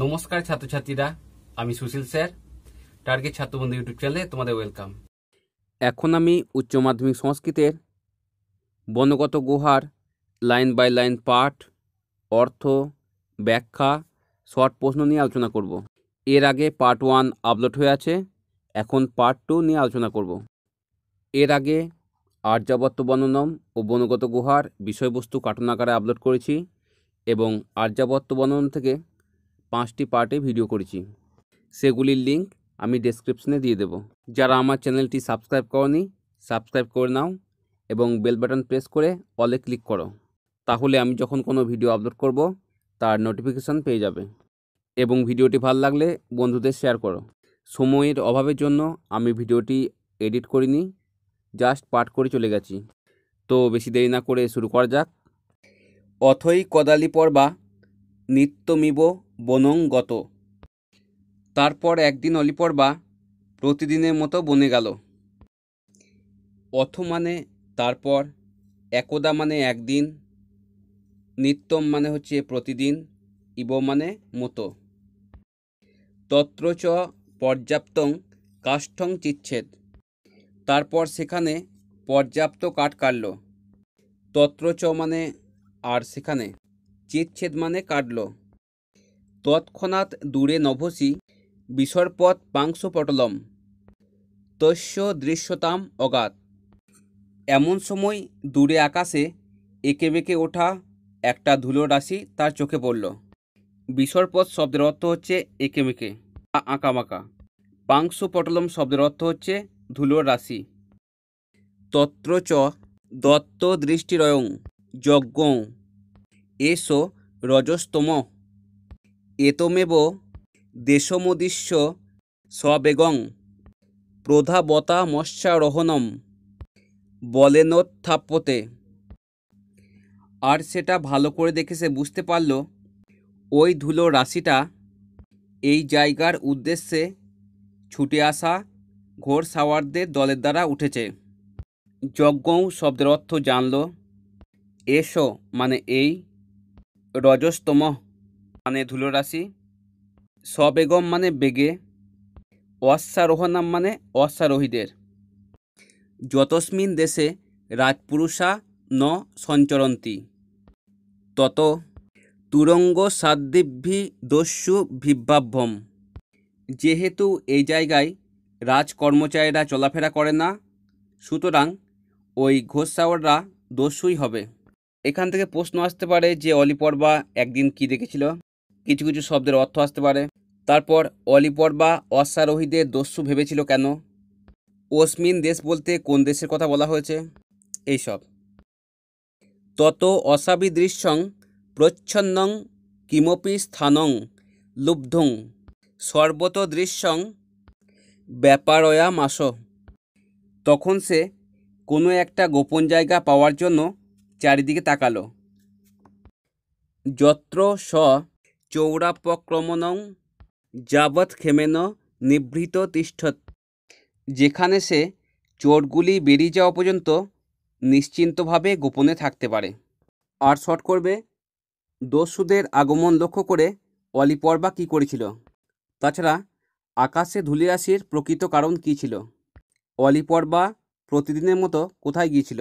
নমস্কার ছাত্রছাত্রীরা আমি সুশীল স্যার টার্গেট ছাত্রবন্ধু ইউটিউব চ্যানেলে তোমাদের ওয়েলকাম এখন আমি উচ্চ মাধ্যমিক সংস্কৃতের বনগত গুহার লাইন বাই লাইন পাঠ অর্থ ব্যাখ্যা শর্ট প্রশ্ন নিয়ে আলোচনা করব এর আগে পার্ট ওয়ান আপলোড হয়ে আছে এখন পার্ট টু নিয়ে আলোচনা করব এর আগে আর্যাবত্ত বননম ও বনগত গুহার বিষয়বস্তু কাটনাকারে আপলোড করেছি এবং আর্যাবত্ত বননম থেকে পাঁচটি পার্টে ভিডিও করেছি সেগুলির লিঙ্ক আমি ডেসক্রিপশনে দিয়ে দেব যারা আমার চ্যানেলটি সাবস্ক্রাইব করনি সাবস্ক্রাইব করে নাও এবং বেল বাটন প্রেস করে অলে ক্লিক করো তাহলে আমি যখন কোনো ভিডিও আপলোড করব তার নোটিফিকেশান পেয়ে যাবে এবং ভিডিওটি ভাল লাগলে বন্ধুদের শেয়ার করো সময়ের অভাবের জন্য আমি ভিডিওটি এডিট করিনি জাস্ট পার্ট করে চলে গেছি তো বেশি দেরি না করে শুরু করা যাক অথই কদালি পর্বা নিত্যমিব বনং গত তারপর একদিন অলিপর্বা প্রতিদিনের মতো বনে গেল অথ মানে তারপর একদা মানে একদিন নিত্যম মানে হচ্ছে প্রতিদিন ইব মানে মতো তত্রচ পর্যাপ্তং কাষ্ঠং চিচ্ছেদ তারপর সেখানে পর্যাপ্ত কাঠ কাটল তত্রচ মানে আর সেখানে জেচ্ছেদ মানে কাটল তৎক্ষণাৎ দূরে নভসি বিসর্পত পাংশপটলম তস্য দৃশ্যতাম অগাত এমন সময় দূরে আকাশে এঁকে বেঁকে ওঠা একটা ধুলো রাশি তার চোখে পড়ল বিসর্পদ শব্দের অর্থ হচ্ছে এঁকে বেঁকে আঁকামাঁকা পাংশপটলম শব্দের অর্থ হচ্ছে ধুলোর রাশি তত্র চ দত্ত দৃষ্টিরয়ং যজ্ঞ এসো রজস্তম এতমেব দেশমদিস্য সবেগং প্রধাবতা মৎস্যারোহণম বলেনোত্থাপ্যতে আর সেটা ভালো করে দেখে সে বুঝতে পারল ওই ধুলো রাশিটা এই জায়গার উদ্দেশ্যে ছুটে আসা ঘোর সাওয়ারদের দলের দ্বারা উঠেছে যজ্ঞ শব্দের অর্থ জানল এসো মানে এই রজস্তম মানে ধুলোরাশি সবেগম মানে বেগে অশ্বারোহণাম মানে অশ্বারোহীদের যতস্মিন দেশে রাজপুরুষা ন সঞ্চরন্তী তত তুরঙ্গ সাদ্দিভি দস্যু ভিভাভ্যম যেহেতু এই জায়গায় রাজকর্মচারীরা চলাফেরা করে না সুতরাং ওই ঘোষসাওয়াররা দস্যুই হবে এখান থেকে প্রশ্ন আসতে পারে যে অলিপর্বা একদিন কি দেখেছিল কিছু কিছু শব্দের অর্থ আসতে পারে তারপর অলিপর্বা অশ্বারোহীদের দস্যু ভেবেছিল কেন ওসমিন দেশ বলতে কোন দেশের কথা বলা হয়েছে এইসব তত অসাবিদৃশ্যং প্রচ্ছন্নং কিমপি স্থানং লুব্ধং সর্বত দৃশ্যং ব্যাপারয়া মাস তখন সে কোনো একটা গোপন জায়গা পাওয়ার জন্য চারিদিকে তাকালো যত্র স চৌরাপক্রমণং যাবৎ ক্ষেমেন নিভৃত তিষ্ঠত যেখানে সে চোরগুলি বেরিয়ে যাওয়া পর্যন্ত নিশ্চিন্তভাবে গোপনে থাকতে পারে আর শট করবে দস্যুদের আগমন লক্ষ্য করে অলিপর্বা কী করেছিল তাছাড়া আকাশে ধূলিরাশির প্রকৃত কারণ কী ছিল অলিপর্বা প্রতিদিনের মতো কোথায় গিয়েছিল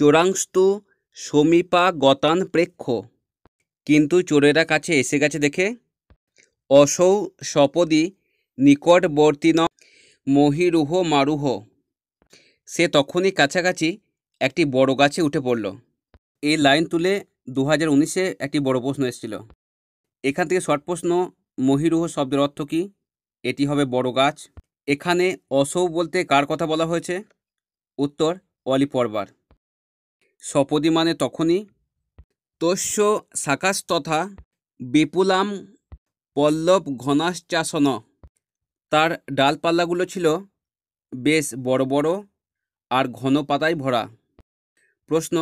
চোরাংস্তু সমীপা গতান প্রেক্ষ কিন্তু চোরেরা কাছে এসে গেছে দেখে অসৌ সপদি নিকটবর্তীন মহিরুহ মারুহ সে তখনই কাছাকাছি একটি বড় গাছে উঠে পড়ল এই লাইন তুলে দু হাজার উনিশে একটি বড় প্রশ্ন এসেছিল এখান থেকে শর্ট প্রশ্ন মহিরুহ শব্দের অর্থ কী এটি হবে বড় গাছ এখানে অসৌ বলতে কার কথা বলা হয়েছে উত্তর পরবার সপদি মানে তখনই তস্য তথা বিপুলাম পল্লব ঘনাশ্চাসন তার ডালপাল্লাগুলো ছিল বেশ বড় বড় আর ঘন পাতায় ভরা প্রশ্ন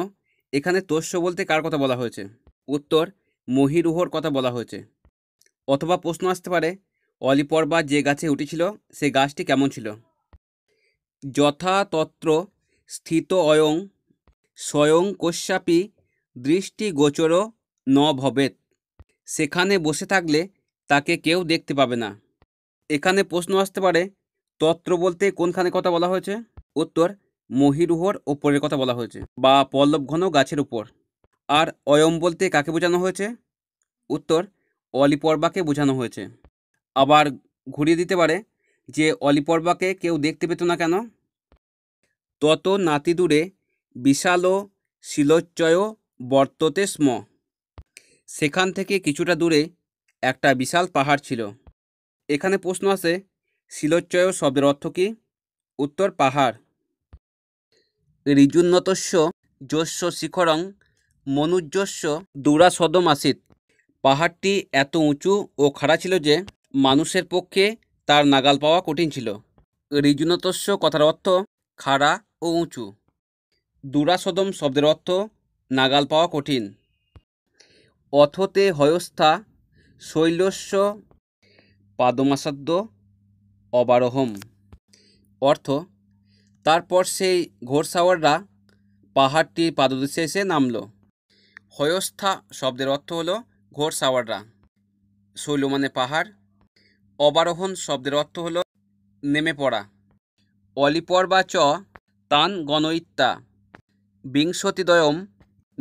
এখানে তস্য বলতে কার কথা বলা হয়েছে উত্তর মহিরুহর কথা বলা হয়েছে অথবা প্রশ্ন আসতে পারে অলিপর বা যে গাছে উঠেছিল সে গাছটি কেমন ছিল যথাতত্র স্থিত অয়ং স্বয়ং কশ্যাপি দৃষ্টিগোচর ন ভবেত সেখানে বসে থাকলে তাকে কেউ দেখতে পাবে না এখানে প্রশ্ন আসতে পারে তত্র বলতে কোনখানে কথা বলা হয়েছে উত্তর মহিরুহর ওপরের কথা বলা হয়েছে বা পল্লব ঘন গাছের উপর আর অয়ম বলতে কাকে বোঝানো হয়েছে উত্তর অলিপর্বাকে বোঝানো হয়েছে আবার ঘুরিয়ে দিতে পারে যে অলিপর্বাকে কেউ দেখতে পেত না কেন তত নাতি দূরে বিশালো শিলচ্চয় বর্ততে স্ম সেখান থেকে কিছুটা দূরে একটা বিশাল পাহাড় ছিল এখানে প্রশ্ন আছে শিলচ্চয় শব্দের অর্থ কী উত্তর পাহাড় ঋজুন্নতস্য যস্য শিখরং মনুজস্য দুরা সদম আসিত পাহাড়টি এত উঁচু ও খাড়া ছিল যে মানুষের পক্ষে তার নাগাল পাওয়া কঠিন ছিল ঋজুন্নতস্য কথার অর্থ খাড়া ও উঁচু দুরাসদম শব্দের অর্থ নাগাল পাওয়া কঠিন অথতে হয়স্থা শৈলস্য পাদমাসাদ্য অবারোহম অর্থ তারপর সেই ঘোড়সাওয়াররা পাহাড়টি পাদদেশে এসে নামল হয়স্থা শব্দের অর্থ হলো ঘোড়সাওয়াররা শৈল মানে পাহাড় অবারোহণ শব্দের অর্থ হলো নেমে পড়া অলিপর বা চ তান গণইত্যা বিংশতিদ্বয়ম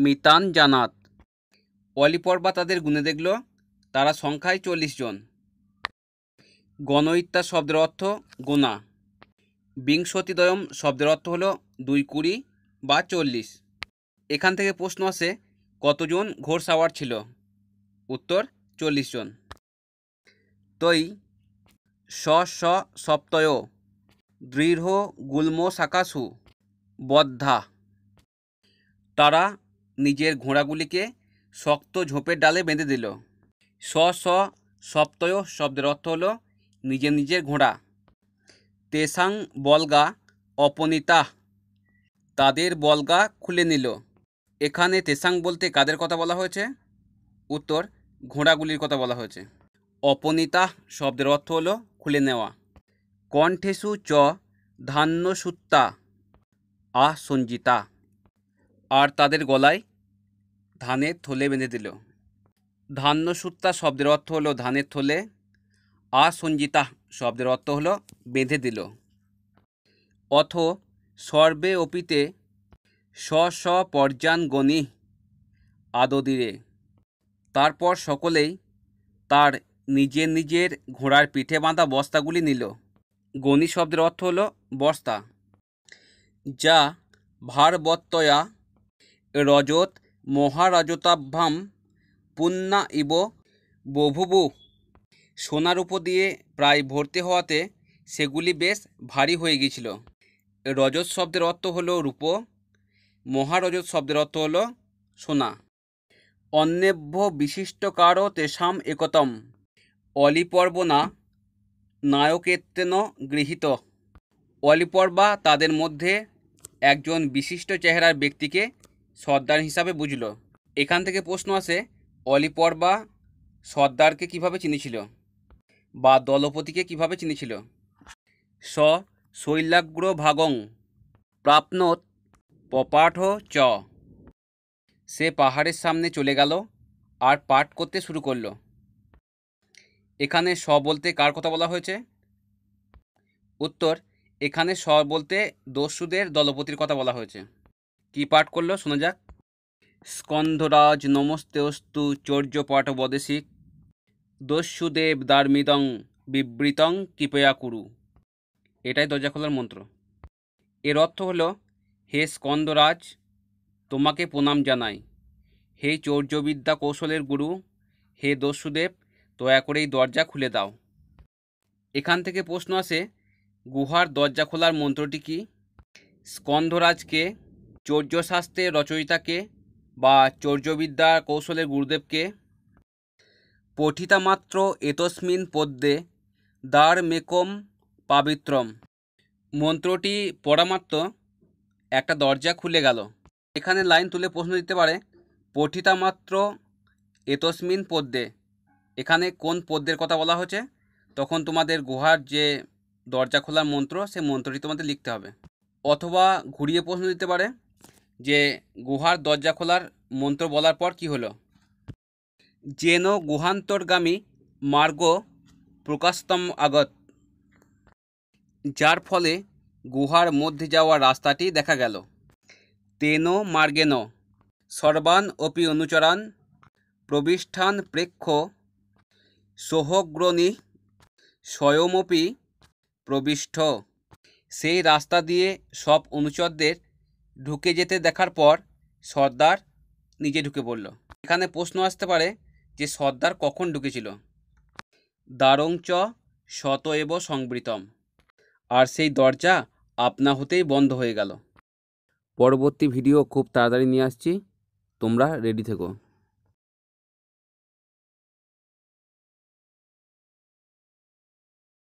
মিতান জানাত অলিপর্বা তাদের গুনে দেখল তারা সংখ্যায় চল্লিশ জন গণইত্যা শব্দের অর্থ গোনা বিংশতিদ্বয়ম শব্দের অর্থ হলো দুই কুড়ি বা চল্লিশ এখান থেকে প্রশ্ন আসে কতজন ঘোড়সাওয়ার ছিল উত্তর চল্লিশ জন তৈ স স সপ্তয় দৃঢ় গুল্ম শাকাশু বদ্ধা তারা নিজের ঘোড়াগুলিকে শক্ত ঝোপের ডালে বেঁধে দিল স স সপ্তয় শব্দের অর্থ হল নিজের নিজের ঘোড়া তেসাং বলগা অপনিতা তাদের বলগা খুলে নিল এখানে তেসাং বলতে কাদের কথা বলা হয়েছে উত্তর ঘোড়াগুলির কথা বলা হয়েছে অপনিতা শব্দের অর্থ হল খুলে নেওয়া কণ্ঠেসু চ ধান্য সুত্তা আ সঞ্জিতা আর তাদের গলায় ধানের থলে বেঁধে দিল ধান্যসূত্তা শব্দের অর্থ হলো ধানের থলে আসঞ্জিতা শব্দের অর্থ হলো বেঁধে দিল অথ সর্বে অপিতে স্ব স্ব পর্যান গণি আদদিরে তারপর সকলেই তার নিজের নিজের ঘোড়ার পিঠে বাঁধা বস্তাগুলি নিল গণি শব্দের অর্থ হলো বস্তা যা ভারবত্তয়া রজত মহারাজতাভ্যাম পুন্না ইব বহুবু সোনার উপর দিয়ে প্রায় ভর্তি হওয়াতে সেগুলি বেশ ভারী হয়ে গিয়েছিল রজত শব্দের অর্থ হল রূপ মহারজত শব্দের অর্থ হল সোনা বিশিষ্ট কারো তেষাম একতম অলিপর্বনা নায়কেত্তেন গৃহীত অলিপর্বা তাদের মধ্যে একজন বিশিষ্ট চেহারার ব্যক্তিকে সর্দার হিসাবে বুঝল এখান থেকে প্রশ্ন আসে অলিপর বা সর্দারকে কিভাবে চিনেছিল বা দলপতিকে কিভাবে চিনেছিল স শৈলাগ্র ভাগং প্রাপ্নত পপাঠ চ সে পাহাড়ের সামনে চলে গেল আর পাঠ করতে শুরু করল এখানে স বলতে কার কথা বলা হয়েছে উত্তর এখানে স বলতে দস্যুদের দলপতির কথা বলা হয়েছে কি পাঠ করলো শোনা যাক স্কন্ধরাজ নমস্তেস্তু চৌর্য বদেশিক দস্যুদেব দার্মিদং বিবৃতং কৃপয়া কুরু এটাই দরজা খোলার মন্ত্র এর অর্থ হল হে স্কন্দরাজ তোমাকে প্রণাম জানাই হে চৌর্যবিদ্যা কৌশলের গুরু হে দস্যুদেব দয়া করে এই দরজা খুলে দাও এখান থেকে প্রশ্ন আসে গুহার দরজা খোলার মন্ত্রটি কি স্কন্ধরাজকে চৌর্যশাস্ত্রের রচয়িতাকে বা চর্যবিদ্যা কৌশলের গুরুদেবকে পঠিতামাত্র এতস্মিন পদ্যে দ্বার মেকম পাবিত্রম মন্ত্রটি পড়ামাত্র একটা দরজা খুলে গেল এখানে লাইন তুলে প্রশ্ন দিতে পারে পঠিতামাত্র এতস্মিন পদ্যে এখানে কোন পদ্যের কথা বলা হচ্ছে তখন তোমাদের গুহার যে দরজা খোলার মন্ত্র সে মন্ত্রটি তোমাদের লিখতে হবে অথবা ঘুরিয়ে প্রশ্ন দিতে পারে যে গুহার দরজা খোলার মন্ত্র বলার পর কি হলো যেন গুহান্তরগামী মার্গ প্রকাশতম আগত যার ফলে গুহার মধ্যে যাওয়ার রাস্তাটি দেখা গেল তেন মার্গেন সর্বান অপি অনুচরণ প্রবিষ্ঠান প্রেক্ষ সোহগ্রণী স্বয়মপি প্রবিষ্ঠ সেই রাস্তা দিয়ে সব অনুচরদের ঢুকে যেতে দেখার পর সর্দার নিজে ঢুকে পড়ল এখানে প্রশ্ন আসতে পারে যে সর্দার কখন ঢুকেছিল দারং চ শত এব সংবৃতম আর সেই দরজা আপনা হতেই বন্ধ হয়ে গেল পরবর্তী ভিডিও খুব তাড়াতাড়ি নিয়ে আসছি তোমরা রেডি থেকো